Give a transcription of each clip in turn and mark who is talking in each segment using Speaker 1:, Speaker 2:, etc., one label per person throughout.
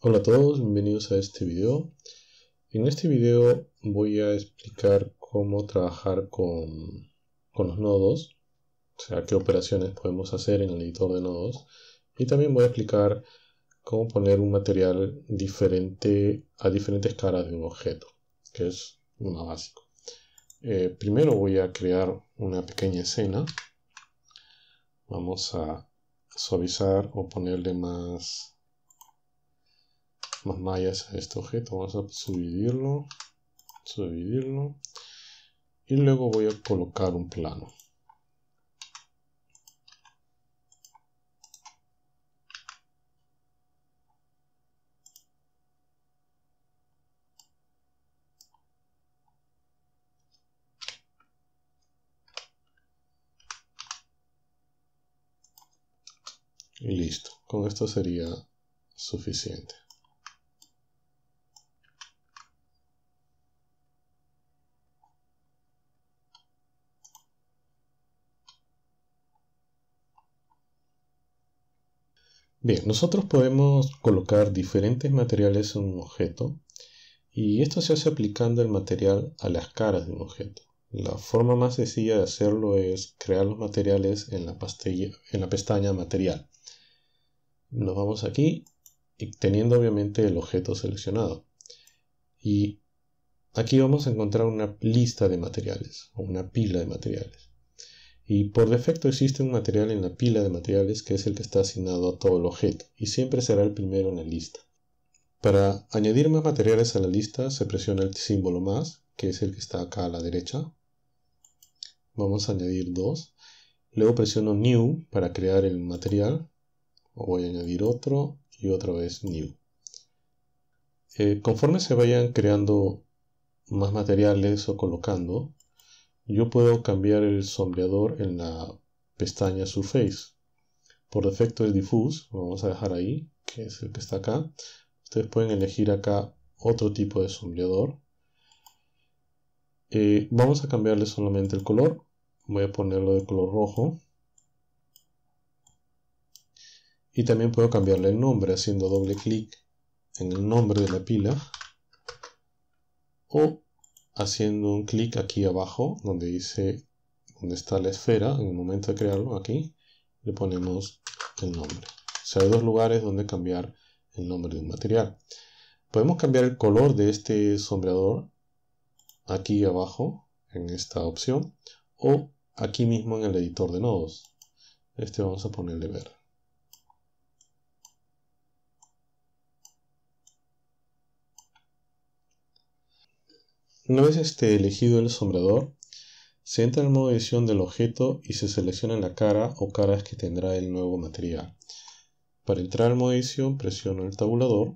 Speaker 1: Hola a todos, bienvenidos a este video. En este video voy a explicar cómo trabajar con, los nodos, o sea, qué operaciones podemos hacer en el editor de nodos. Y también voy a explicar cómo poner un material diferente a diferentes caras de un objeto, que es lo básico. Eh, primero voy a crear una pequeña escena. Vamos a suavizar o ponerle más más mallas a este objeto. Vamos a subdividirlo, subdividirlo y luego voy a colocar un plano. Y listo, con esto sería suficiente. Bien, nosotros podemos colocar diferentes materiales en un objeto y esto se hace aplicando el material a las caras de un objeto. La forma más sencilla de hacerlo es crear los materiales en la, pestaña material. Nos vamos aquí teniendo obviamente el objeto seleccionado. Y aquí vamos a encontrar una lista de materiales o una pila de materiales y por defecto existe un material en la pila de materiales que es el que está asignado a todo el objeto y siempre será el primero en la lista. Para añadir más materiales a la lista se presiona el símbolo más, que es el que está acá a la derecha. Vamos a añadir dos. Luego presiono New para crear el material. voy a añadir otro y otra vez New. Eh, conforme se vayan creando más materiales o colocando, yo puedo cambiar el sombreador en la pestaña Surface. Por defecto es Diffuse, lo vamos a dejar ahí, que es el que está acá. Ustedes pueden elegir acá otro tipo de sombreador. Eh, vamos a cambiarle solamente el color. Voy a ponerlo de color rojo. Y también puedo cambiarle el nombre haciendo doble clic en el nombre de la pila. O haciendo un clic aquí abajo donde dice donde está la esfera en el momento de crearlo aquí le ponemos el nombre o sea hay dos lugares donde cambiar el nombre de un material podemos cambiar el color de este sombreador aquí abajo en esta opción o aquí mismo en el editor de nodos este vamos a ponerle verde Una vez este elegido el sombrador, se entra en el modo edición del objeto y se selecciona la cara o caras que tendrá el nuevo material. Para entrar al modo edición presiono el tabulador.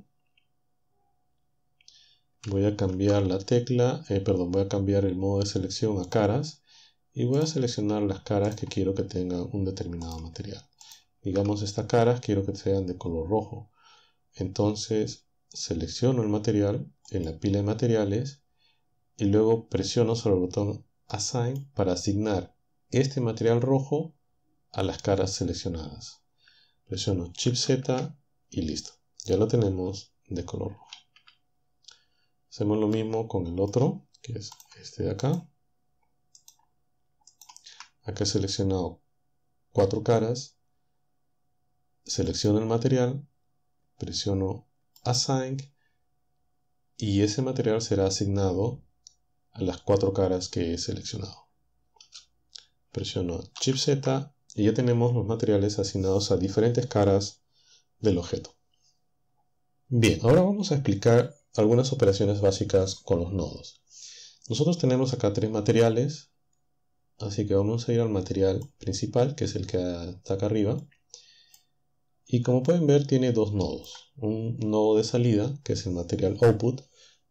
Speaker 1: Voy a cambiar la tecla, eh, perdón, voy a cambiar el modo de selección a caras y voy a seleccionar las caras que quiero que tengan un determinado material. Digamos estas caras quiero que sean de color rojo. Entonces selecciono el material en la pila de materiales y luego presiono sobre el botón Assign para asignar este material rojo a las caras seleccionadas. Presiono Chip Z y listo. Ya lo tenemos de color rojo. Hacemos lo mismo con el otro, que es este de acá. Acá he seleccionado cuatro caras. Selecciono el material, presiono Assign y ese material será asignado a las cuatro caras que he seleccionado. Presiono chipset y ya tenemos los materiales asignados a diferentes caras del objeto. Bien, ahora vamos a explicar algunas operaciones básicas con los nodos. Nosotros tenemos acá tres materiales, así que vamos a ir al material principal, que es el que está acá arriba. Y como pueden ver tiene dos nodos, un nodo de salida, que es el material output,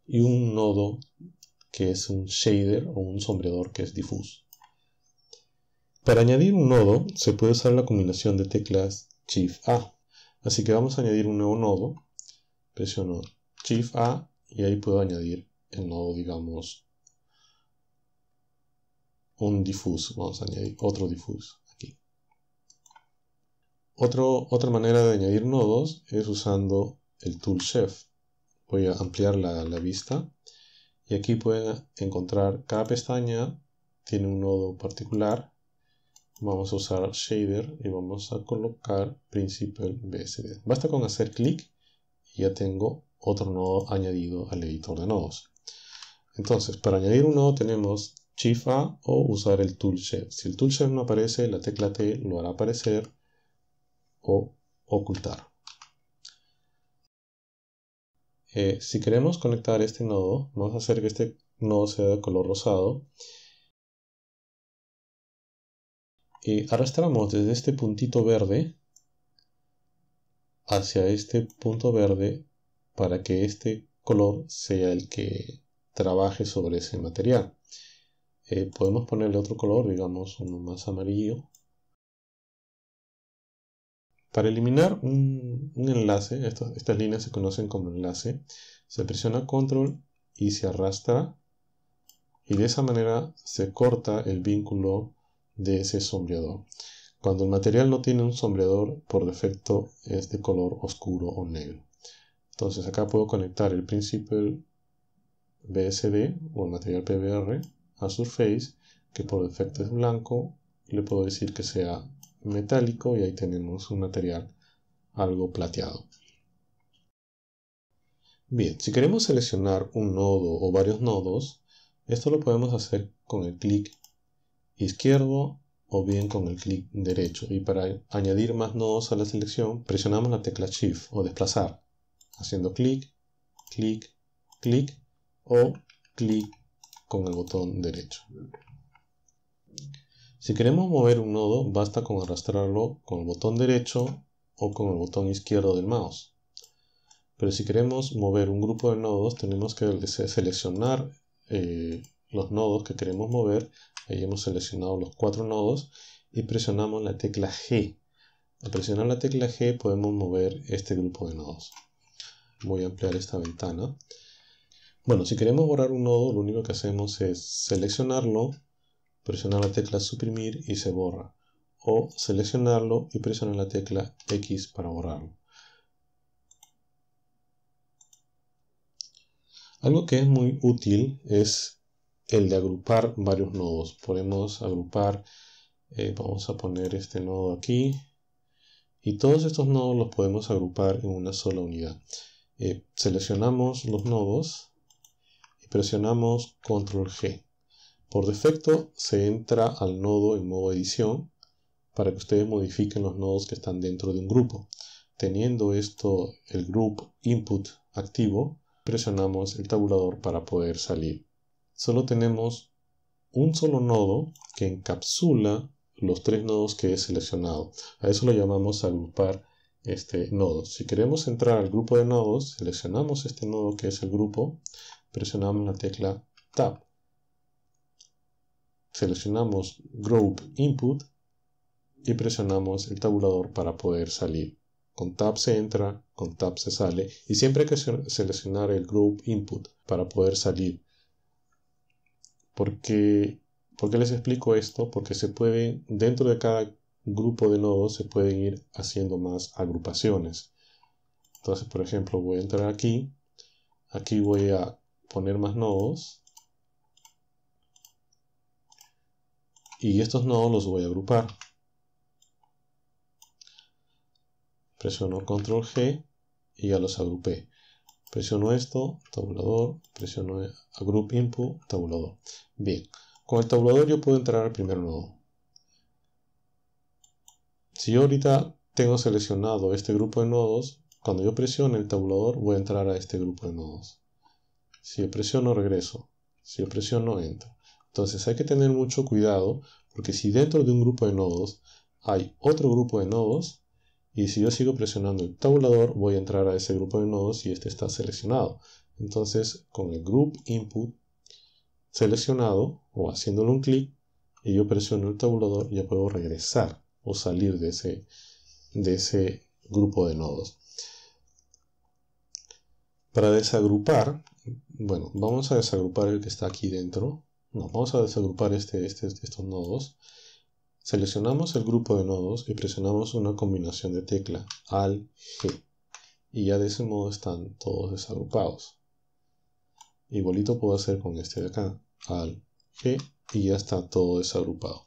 Speaker 1: y un nodo que es un shader o un sombreador que es difuso. Para añadir un nodo se puede usar la combinación de teclas Shift A. Así que vamos a añadir un nuevo nodo. Presiono Shift A y ahí puedo añadir el nodo, digamos, un difuso. Vamos a añadir otro difuso aquí. otra manera de añadir nodos es usando el tool Chef. Voy a ampliar la, la vista y aquí pueden encontrar cada pestaña tiene un nodo particular vamos a usar shader y vamos a colocar principal bsd basta con hacer clic y ya tengo otro nodo añadido al editor de nodos entonces para añadir un nodo tenemos Chifa o usar el toolshed si el toolshed no aparece la tecla t lo hará aparecer o ocultar eh, si queremos conectar este nodo, vamos a hacer que este nodo sea de color rosado. Y arrastramos desde este puntito verde hacia este punto verde para que este color sea el que trabaje sobre ese material. Eh, podemos ponerle otro color, digamos uno más amarillo. Para eliminar un, enlace, estas líneas se conocen como enlace, se presiona control y se arrastra y de esa manera se corta el vínculo de ese sombreador. Cuando el material no tiene un sombreador, por defecto es de color oscuro o negro. Entonces acá puedo conectar el principal BSD o el material PBR a Surface, que por defecto es blanco, y le puedo decir que sea metálico y ahí tenemos un material algo plateado. Bien, si queremos seleccionar un nodo o varios nodos, esto lo podemos hacer con el clic izquierdo o bien con el clic derecho. Y para añadir más nodos a la selección, presionamos la tecla Shift o desplazar, haciendo clic, clic, clic o clic con el botón derecho. Si queremos mover un nodo, basta con arrastrarlo con el botón derecho o con el botón izquierdo del mouse. Pero si queremos mover un grupo de nodos, tenemos que seleccionar eh, los nodos que queremos mover. Ahí hemos seleccionado los cuatro nodos y presionamos la tecla G. Al presionar la tecla G podemos mover este grupo de nodos. Voy a ampliar esta ventana. Bueno, si queremos borrar un nodo, lo único que hacemos es seleccionarlo, presionar la tecla suprimir y se borra, o seleccionarlo y presionar la tecla X para borrarlo. Algo que es muy útil es el de agrupar varios nodos. Podemos agrupar, eh, vamos a poner este nodo aquí, y todos estos nodos los podemos agrupar en una sola unidad. Eh, seleccionamos los nodos y presionamos Control G. Por defecto se entra al nodo en modo edición para que ustedes modifiquen los nodos que están dentro de un grupo. Teniendo esto el group input activo, presionamos el tabulador para poder salir. Solo tenemos un solo nodo que encapsula los tres nodos que he seleccionado. A eso lo llamamos agrupar este nodo. Si queremos entrar al grupo de nodos, seleccionamos este nodo que es el grupo, presionamos la tecla Tab seleccionamos Group Input y presionamos el tabulador para poder salir. Con Tab se entra, con Tab se sale y siempre hay que seleccionar el Group Input para poder salir. ¿Por qué, les explico esto? Porque se puede, dentro de cada grupo de nodos se pueden ir haciendo más agrupaciones. Entonces, por ejemplo, voy a entrar aquí. Aquí voy a poner más nodos. y estos nodos los voy a agrupar. Presiono control G y ya los agrupé. Presiono esto, tabulador, presiono Group Input, tabulador. Bien, con el tabulador yo puedo entrar al primer nodo. Si yo ahorita tengo seleccionado este grupo de nodos, cuando yo presione el tabulador voy a entrar a este grupo de nodos. Si presiono, regreso. Si presiono, entro. Entonces hay que tener mucho cuidado porque si dentro de un grupo de nodos hay otro grupo de nodos y si yo sigo presionando el tabulador voy a entrar a ese grupo de nodos y este está seleccionado. Entonces con el group input seleccionado o haciéndole un clic y yo presiono el tabulador ya puedo regresar o salir de ese, de ese grupo de nodos. Para desagrupar, bueno, vamos a desagrupar el que está aquí dentro no, vamos a desagrupar este, este, estos nodos. Seleccionamos el grupo de nodos y presionamos una combinación de tecla AL G. Y ya de ese modo están todos desagrupados. Igualito puedo hacer con este de acá, AL G, y ya está todo desagrupado.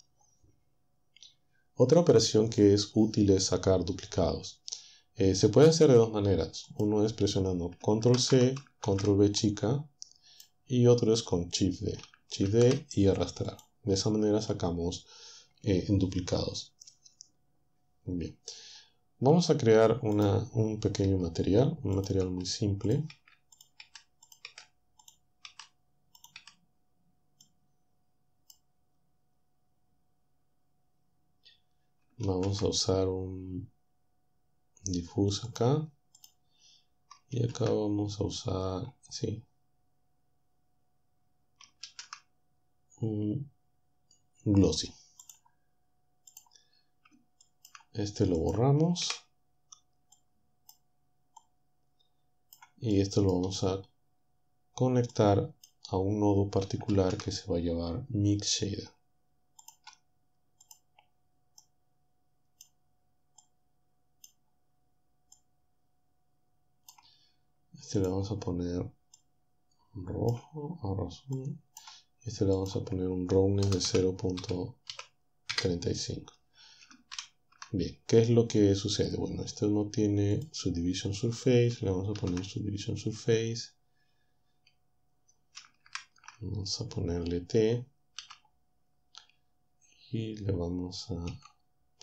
Speaker 1: Otra operación que es útil es sacar duplicados. Eh, se puede hacer de dos maneras. Uno es presionando Control C, Control V chica, y otro es con Shift D. Shift y arrastrar. De esa manera sacamos eh, duplicados. Bien. Vamos a crear una, un pequeño material, un material muy simple. Vamos a usar un difuso acá. Y acá vamos a usar, sí, glossy. Este lo borramos. Y esto lo vamos a conectar a un nodo particular que se va a llamar Mix Shader. Este le vamos a poner rojo, a azul este le vamos a poner un Rowness de 0.35 bien, ¿qué es lo que sucede? bueno, este no tiene subdivision surface le vamos a poner subdivision surface vamos a ponerle T y le vamos a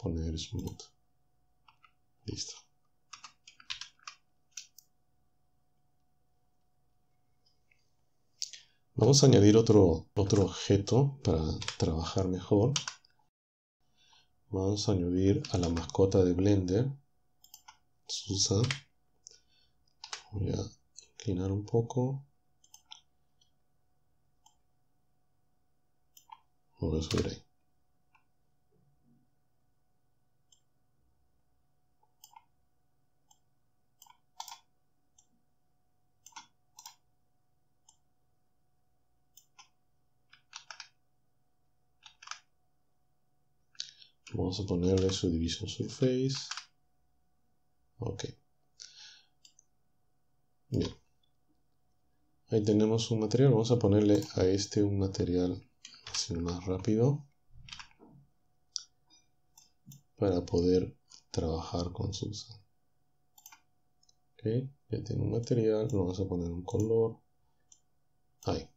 Speaker 1: poner smooth listo Vamos a añadir otro, otro objeto para trabajar mejor. Vamos a añadir a la mascota de Blender, Susa. Voy a inclinar un poco. Voy a subir ahí. vamos a ponerle su division surface ok bien ahí tenemos un material vamos a ponerle a este un material más rápido para poder trabajar con Susan ok ya tiene un material lo vamos a poner un color ahí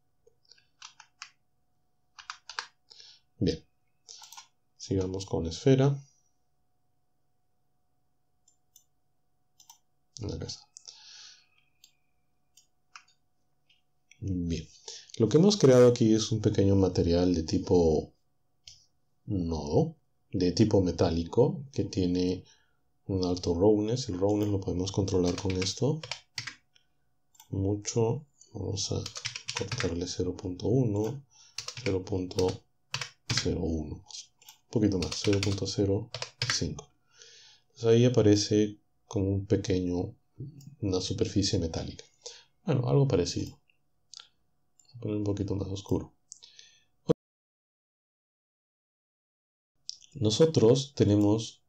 Speaker 1: bien Sigamos con esfera. Bien. Lo que hemos creado aquí es un pequeño material de tipo nodo, de tipo metálico, que tiene un alto roughness. El roughness lo podemos controlar con esto. Mucho. Vamos a cortarle 0.1, 0.01 poquito más, 0.05. Entonces ahí aparece como un pequeño, una superficie metálica. Bueno, algo parecido. Voy a poner un poquito más oscuro. Nosotros tenemos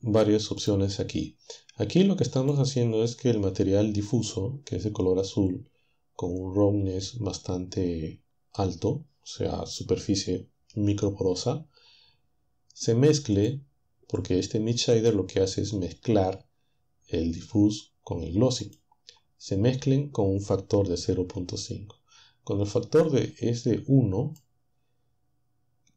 Speaker 1: varias opciones aquí. Aquí lo que estamos haciendo es que el material difuso, que es de color azul, con un roughness bastante alto, o sea, superficie microporosa, se mezcle, porque este mid shader lo que hace es mezclar el diffuse con el glossy, se mezclen con un factor de 0.5. Cuando el factor de, es de 1,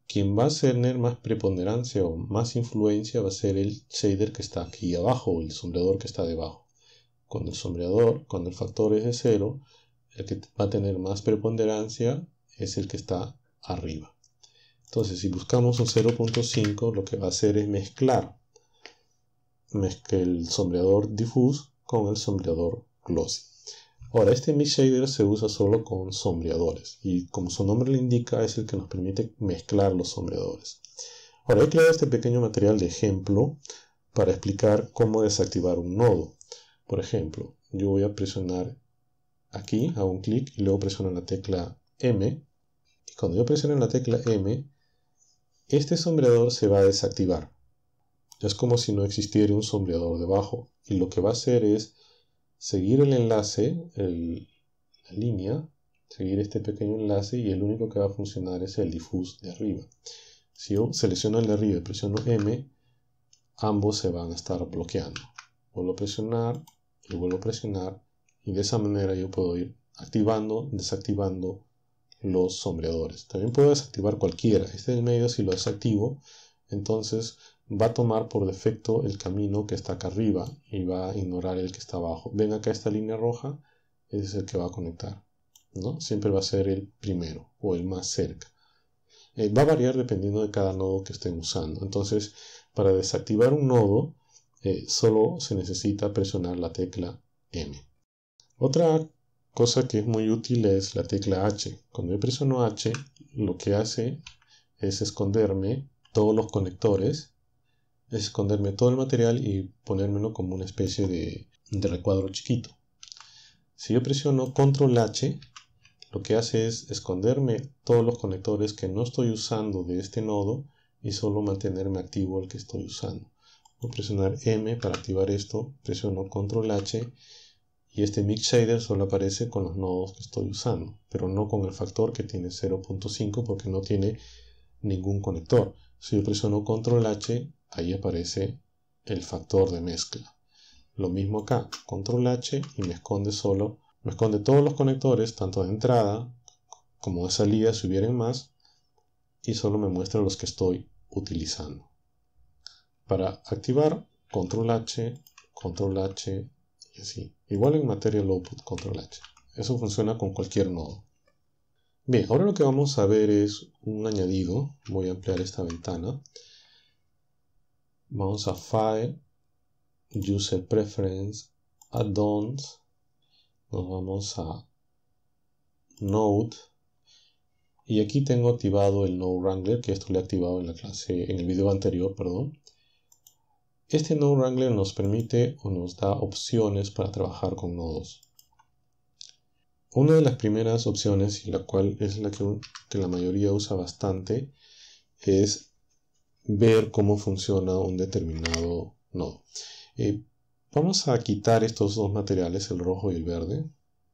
Speaker 1: quien va a tener más preponderancia o más influencia va a ser el shader que está aquí abajo el sombreador que está debajo. Cuando el sombreador, cuando el factor es de 0, el que va a tener más preponderancia es el que está arriba. Entonces, si buscamos un 0.5, lo que va a hacer es mezclar el sombreador diffuse con el sombreador glossy. Ahora, este mix shader se usa solo con sombreadores y como su nombre le indica, es el que nos permite mezclar los sombreadores. Ahora, he creado este pequeño material de ejemplo para explicar cómo desactivar un nodo. Por ejemplo, yo voy a presionar aquí, hago un clic y luego presiono la tecla M. Y cuando yo presiono la tecla M, este sombreador se va a desactivar. Es como si no existiera un sombreador debajo y lo que va a hacer es seguir el enlace, la línea, seguir este pequeño enlace y el único que va a funcionar es el diffuse de arriba. Si yo selecciono el de arriba y presiono M, ambos se van a estar bloqueando. Vuelvo a presionar y vuelvo a presionar y de esa manera yo puedo ir activando, desactivando los sombreadores. También puedo desactivar cualquiera. Este en medio, si lo desactivo, entonces va a tomar por defecto el camino que está acá arriba y va a ignorar el que está abajo. Ven acá esta línea roja, ese es el que va a conectar. ¿no? Siempre va a ser el primero o el más cerca. Eh, va a variar dependiendo de cada nodo que estén usando. Entonces, para desactivar un nodo, eh, solo se necesita presionar la tecla M. Otra cosa que es muy útil es la tecla H. Cuando yo presiono H, lo que hace es esconderme todos los conectores, esconderme todo el material y ponérmelo como una especie de, de recuadro chiquito. Si yo presiono Control H, lo que hace es esconderme todos los conectores que no estoy usando de este nodo y solo mantenerme activo el que estoy usando. Voy a presionar M para activar esto, presiono Control H y este mix shader solo aparece con los nodos que estoy usando, pero no con el factor que tiene 0.5 porque no tiene ningún conector. Si yo presiono control H, ahí aparece el factor de mezcla. Lo mismo acá, control H y me esconde solo, me esconde todos los conectores, tanto de entrada como de salida si hubieran más, y solo me muestra los que estoy utilizando. Para activar control H, control H, así. Igual en Material Output Control H. Eso funciona con cualquier nodo. Bien, ahora lo que vamos a ver es un añadido. Voy a ampliar esta ventana. Vamos a File, User Preference, Add-ons. Nos vamos a Node. Y aquí tengo activado el Node Wrangler, que esto lo he activado en la clase, en el video anterior, perdón. Este node wrangler nos permite o nos da opciones para trabajar con nodos. Una de las primeras opciones, y la cual es la que, la mayoría usa bastante, es ver cómo funciona un determinado nodo. Eh, vamos a quitar estos dos materiales, el rojo y el verde.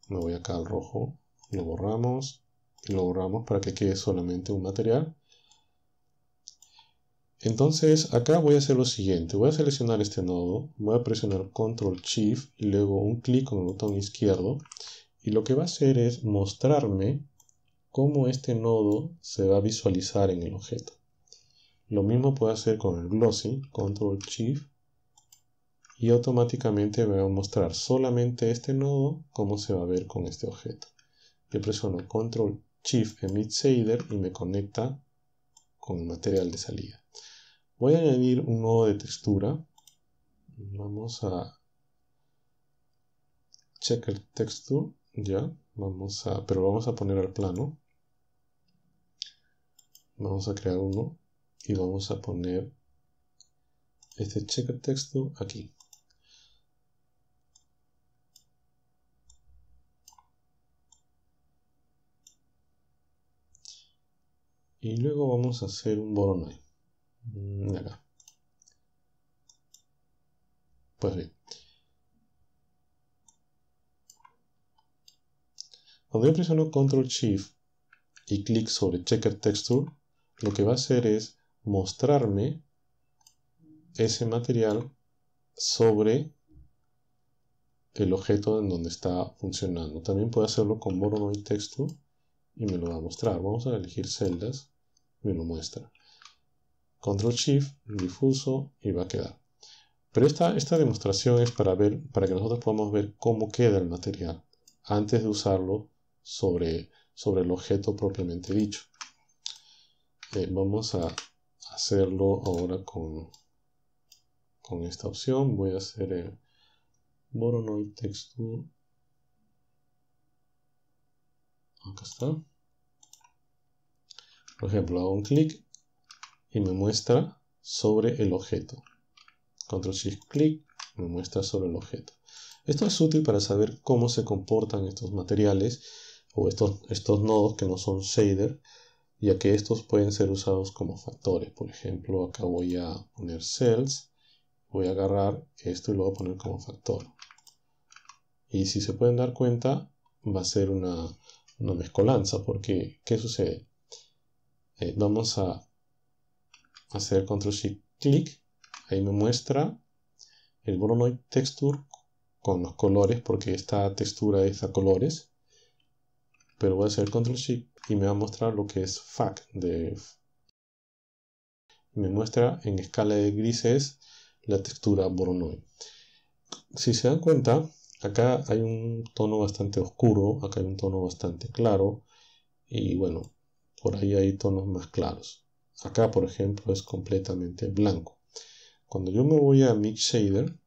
Speaker 1: Me voy acá al rojo, lo borramos lo borramos para que quede solamente un material. Entonces acá voy a hacer lo siguiente, voy a seleccionar este nodo, voy a presionar Control Shift y luego un clic con el botón izquierdo y lo que va a hacer es mostrarme cómo este nodo se va a visualizar en el objeto. Lo mismo puedo hacer con el glossy, Control Shift y automáticamente me va a mostrar solamente este nodo cómo se va a ver con este objeto. Yo presiono Control Shift Emit Shader y me conecta con el material de salida. Voy a añadir un nodo de textura. Vamos a checker texture. Ya, vamos a, pero vamos a poner al plano. Vamos a crear uno y vamos a poner este checker texture aquí. y luego vamos a hacer un Voronoi. Mm, Acá. Pues bien. Cuando yo presiono Control Shift y clic sobre Checker Texture, lo que va a hacer es mostrarme ese material sobre el objeto en donde está funcionando. También puedo hacerlo con Borrow y Texture y me lo va a mostrar. Vamos a elegir celdas, y me lo muestra. Control Shift, difuso y va a quedar. Pero esta, demostración es para, ver, para que nosotros podamos ver cómo queda el material antes de usarlo sobre, sobre el objeto propiamente dicho. Eh, vamos a hacerlo ahora con, con esta opción. Voy a hacer el Voronoi Texture. Acá está. Por ejemplo, hago un clic y me muestra sobre el objeto. Control Shift click me muestra sobre el objeto. Esto es útil para saber cómo se comportan estos materiales o estos, estos nodos que no son shader, ya que estos pueden ser usados como factores. Por ejemplo, acá voy a poner cells, voy a agarrar esto y lo voy a poner como factor. Y si se pueden dar cuenta, va a ser una, mezcolanza, porque ¿qué sucede? Eh, vamos a hacer control shift clic ahí me muestra el Bronoid texture con los colores porque esta textura es a colores pero voy a hacer control shift y me va a mostrar lo que es FAC me muestra en escala de grises la textura Voronoi. Si se dan cuenta, acá hay un tono bastante oscuro, acá hay un tono bastante claro y bueno, por ahí hay tonos más claros. Acá, por ejemplo, es completamente blanco. Cuando yo me voy a Mix Shader,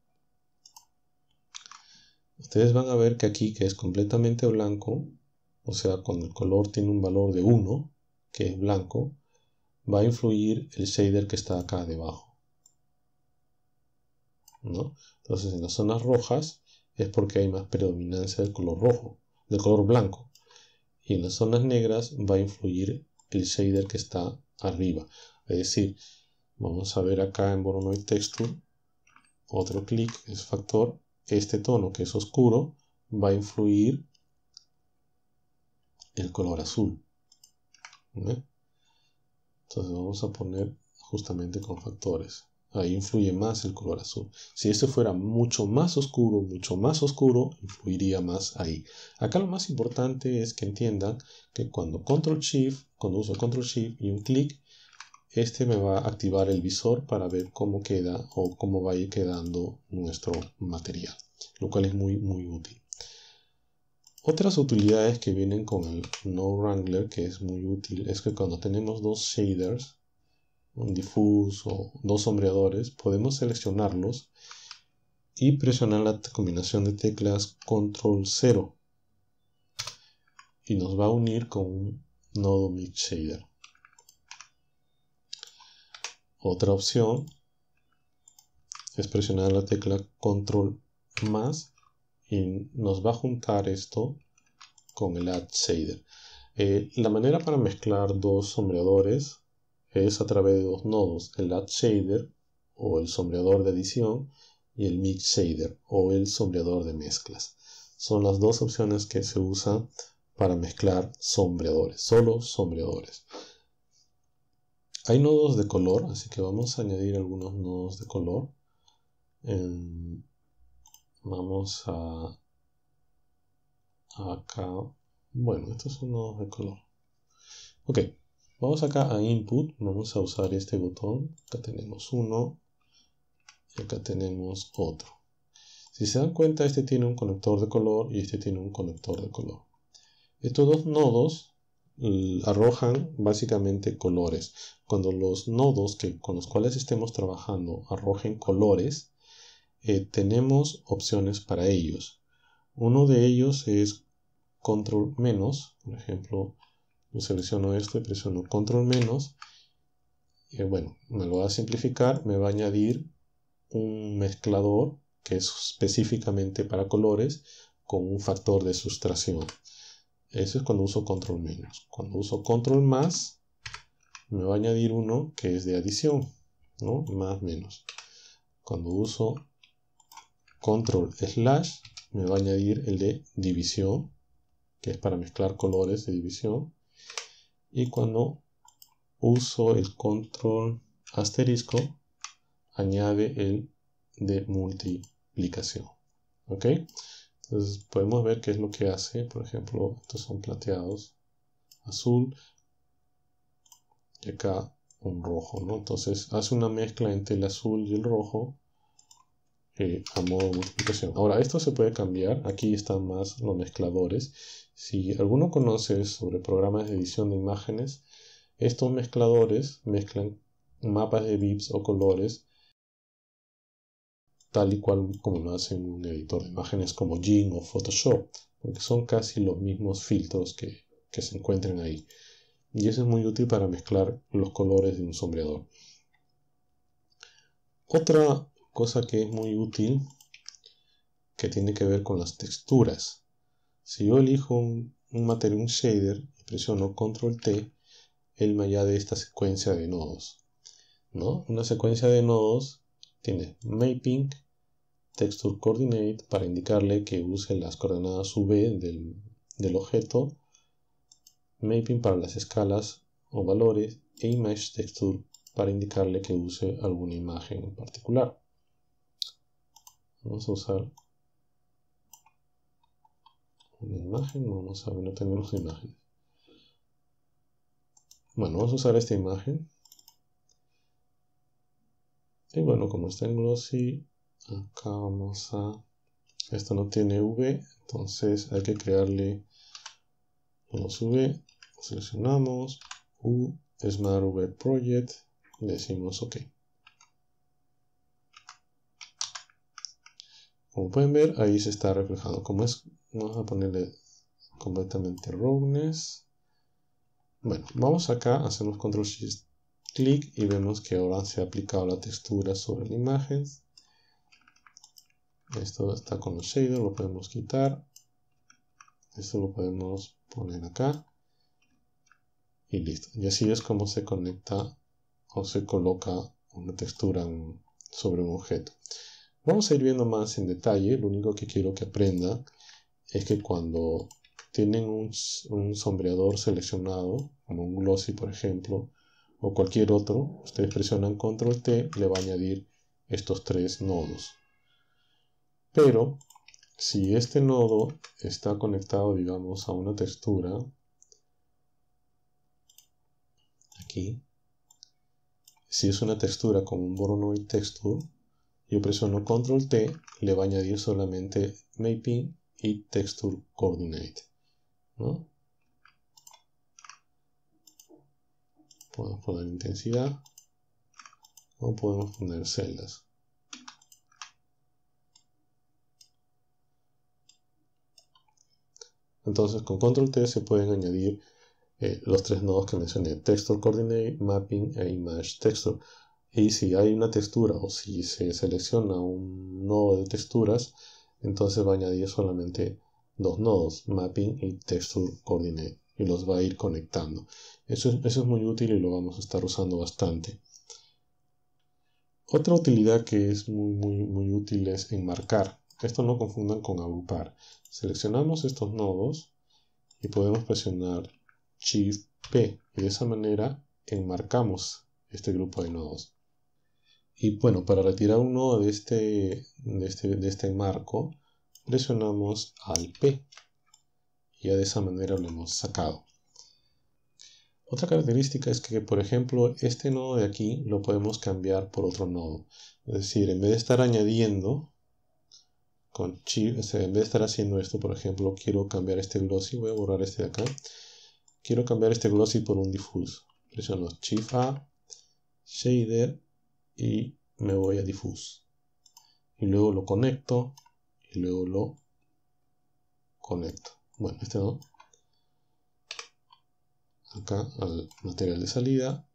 Speaker 1: ustedes van a ver que aquí, que es completamente blanco, o sea, cuando el color tiene un valor de 1, que es blanco, va a influir el shader que está acá debajo. ¿No? Entonces en las zonas rojas es porque hay más predominancia del color rojo, del color blanco. Y en las zonas negras va a influir el shader que está arriba. Es decir, vamos a ver acá en boronoid Texture, otro clic es factor, este tono que es oscuro va a influir el color azul. Entonces vamos a poner justamente con factores. Ahí influye más el color azul. Si esto fuera mucho más oscuro, mucho más oscuro, influiría más ahí. Acá lo más importante es que entiendan que cuando Control Shift, cuando uso Control Shift y un clic, este me va a activar el visor para ver cómo queda o cómo va a ir quedando nuestro material, lo cual es muy muy útil. Otras utilidades que vienen con el No Wrangler que es muy útil es que cuando tenemos dos shaders un difuso, dos sombreadores, podemos seleccionarlos y presionar la combinación de teclas control 0 y nos va a unir con un nodo mix shader. Otra opción es presionar la tecla control más y nos va a juntar esto con el add shader. Eh, la manera para mezclar dos sombreadores es a través de dos nodos, el Add Shader o el sombreador de edición y el Mix Shader o el sombreador de mezclas. Son las dos opciones que se usan para mezclar sombreadores, solo sombreadores. Hay nodos de color, así que vamos a añadir algunos nodos de color. vamos a acá. Bueno, estos son nodos de color. Ok, Vamos acá a Input, vamos a usar este botón. Acá tenemos uno y acá tenemos otro. Si se dan cuenta, este tiene un conector de color y este tiene un conector de color. Estos dos nodos arrojan básicamente colores. Cuando los nodos que, con los cuales estemos trabajando arrojen colores, eh, tenemos opciones para ellos. Uno de ellos es control menos, por ejemplo, selecciono y este, presiono control menos y bueno, me lo va a simplificar, me va a añadir un mezclador que es específicamente para colores con un factor de sustracción eso es cuando uso control menos cuando uso control más me va a añadir uno que es de adición ¿no? más menos cuando uso control slash me va a añadir el de división que es para mezclar colores de división y cuando uso el control asterisco añade el de multiplicación ok entonces podemos ver qué es lo que hace por ejemplo estos son plateados azul y acá un rojo ¿no? entonces hace una mezcla entre el azul y el rojo eh, a modo multiplicación. Ahora, esto se puede cambiar. Aquí están más los mezcladores. Si alguno conoce sobre programas de edición de imágenes, estos mezcladores mezclan mapas de bits o colores tal y cual como lo hace un editor de imágenes como GIMP o Photoshop, porque son casi los mismos filtros que, que se encuentran ahí. Y eso es muy útil para mezclar los colores de un sombreador. Otra cosa que es muy útil que tiene que ver con las texturas. Si yo elijo un, material, un shader, y presiono control T, él me añade esta secuencia de nodos. ¿no? Una secuencia de nodos tiene mapping, texture coordinate para indicarle que use las coordenadas V del, del objeto, mapping para las escalas o valores e image texture para indicarle que use alguna imagen en particular vamos a usar una imagen, vamos a ver, no tenemos imagen. Bueno, vamos a usar esta imagen. Y bueno, como está en glossy, acá vamos a... Esto no tiene V, entonces hay que crearle los V, seleccionamos U, Smart V Project, decimos OK. Como pueden ver, ahí se está reflejando. Como es, vamos a ponerle completamente roughness. Bueno, vamos acá, hacemos control click clic y vemos que ahora se ha aplicado la textura sobre la imagen. Esto está con los shaders, lo podemos quitar. Esto lo podemos poner acá. Y listo. Y así es como se conecta o se coloca una textura sobre un objeto. Vamos a ir viendo más en detalle. Lo único que quiero que aprenda es que cuando tienen un, sombreador seleccionado, como un glossy por ejemplo, o cualquier otro, ustedes presionan control T y le va a añadir estos tres nodos. Pero si este nodo está conectado, digamos, a una textura, aquí, si es una textura con un y texture, yo presiono Control T, le va a añadir solamente Mapping y Texture Coordinate. ¿no? Podemos poner intensidad o podemos poner celdas. Entonces con Control T se pueden añadir eh, los tres nodos que mencioné, Texture Coordinate, Mapping e Image Texture. Y si hay una textura o si se selecciona un nodo de texturas, entonces va a añadir solamente dos nodos, Mapping y Texture Coordinate, y los va a ir conectando. Eso es, muy útil y lo vamos a estar usando bastante. Otra utilidad que es muy, muy, muy útil es enmarcar. Esto no confundan con agrupar. Seleccionamos estos nodos y podemos presionar Shift P y de esa manera enmarcamos este grupo de nodos. Y bueno, para retirar un nodo de este, de este, este marco, presionamos al P. Ya de esa manera lo hemos sacado. Otra característica es que, por ejemplo, este nodo de aquí lo podemos cambiar por otro nodo. Es decir, en vez de estar añadiendo, con chip, en vez de estar haciendo esto, por ejemplo, quiero cambiar este glossy, voy a borrar este de acá. Quiero cambiar este glossy por un difuso. Presionamos Shift A, Shader, y me voy a diffuse y luego lo conecto y luego lo conecto bueno este no acá al material de salida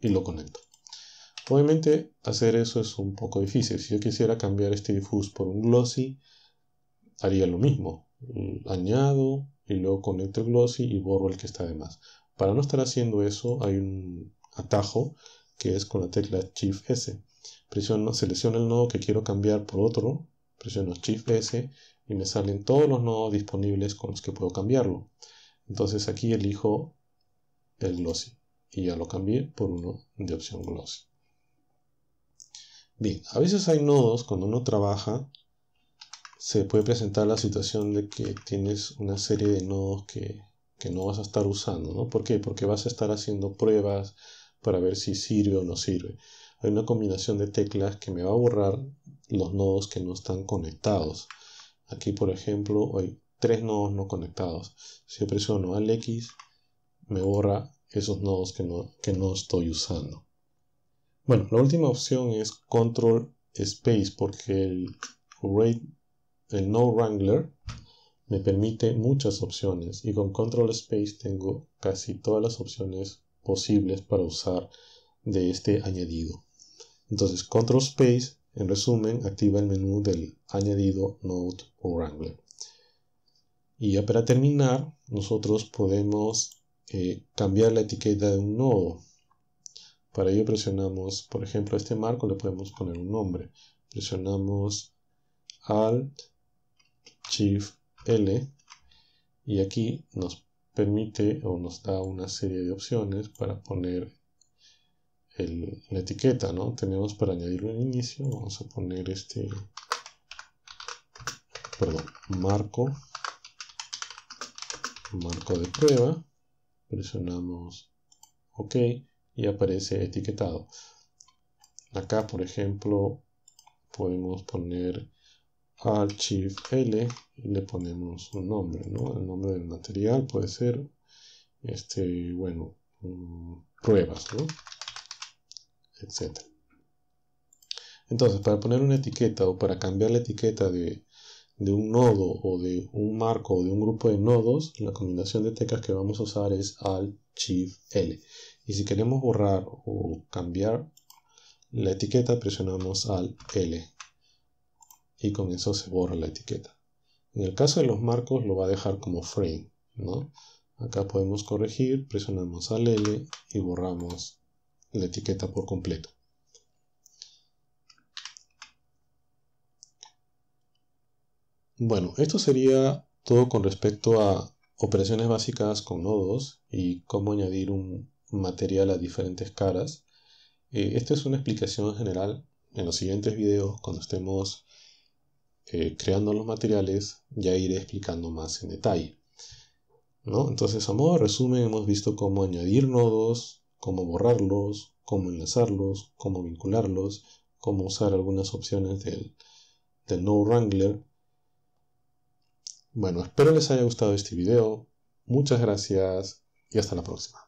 Speaker 1: y lo conecto obviamente hacer eso es un poco difícil si yo quisiera cambiar este diffuse por un glossy haría lo mismo añado y luego conecto el glossy y borro el que está de más para no estar haciendo eso hay un atajo que es con la tecla Shift S. Presiono, selecciono el nodo que quiero cambiar por otro, presiono Shift S y me salen todos los nodos disponibles con los que puedo cambiarlo. Entonces aquí elijo el glossy y ya lo cambié por uno de opción glossy. Bien, a veces hay nodos cuando uno trabaja se puede presentar la situación de que tienes una serie de nodos que, que no vas a estar usando, ¿no? ¿Por qué? Porque vas a estar haciendo pruebas, para ver si sirve o no sirve. Hay una combinación de teclas que me va a borrar los nodos que no están conectados. Aquí, por ejemplo, hay tres nodos no conectados. Si presiono al X, me borra esos nodos que no, que no estoy usando. Bueno, la última opción es Control Space porque el, el No Wrangler me permite muchas opciones y con Control Space tengo casi todas las opciones posibles para usar de este añadido. Entonces, Control Space, en resumen, activa el menú del añadido Node o Wrangler. Y ya para terminar, nosotros podemos eh, cambiar la etiqueta de un nodo. Para ello presionamos, por ejemplo, este marco le podemos poner un nombre. Presionamos Alt Shift L y aquí nos permite o nos da una serie de opciones para poner la etiqueta, ¿no? Tenemos para añadirlo en inicio, vamos a poner este, perdón, marco, marco de prueba, presionamos OK y aparece etiquetado. Acá, por ejemplo, podemos poner archive L y le ponemos un nombre, ¿no? El nombre del material puede ser, este, bueno, mm, pruebas, ¿no? Etcétera. Entonces, para poner una etiqueta o para cambiar la etiqueta de, de un nodo o de un marco o de un grupo de nodos, la combinación de teclas que vamos a usar es Alt Shift L. Y si queremos borrar o cambiar la etiqueta, presionamos al L y con eso se borra la etiqueta. En el caso de los marcos lo va a dejar como frame, ¿no? Acá podemos corregir, presionamos al L y borramos la etiqueta por completo. Bueno, esto sería todo con respecto a operaciones básicas con nodos y cómo añadir un material a diferentes caras. Esto eh, esta es una explicación general. En los siguientes videos, cuando estemos eh, creando los materiales ya iré explicando más en detalle. Entonces, a modo de resumen, hemos visto cómo añadir nodos, cómo borrarlos, cómo enlazarlos, cómo vincularlos, cómo usar algunas opciones del, del Node Wrangler. Bueno, espero les haya gustado este video. Muchas gracias y hasta la próxima.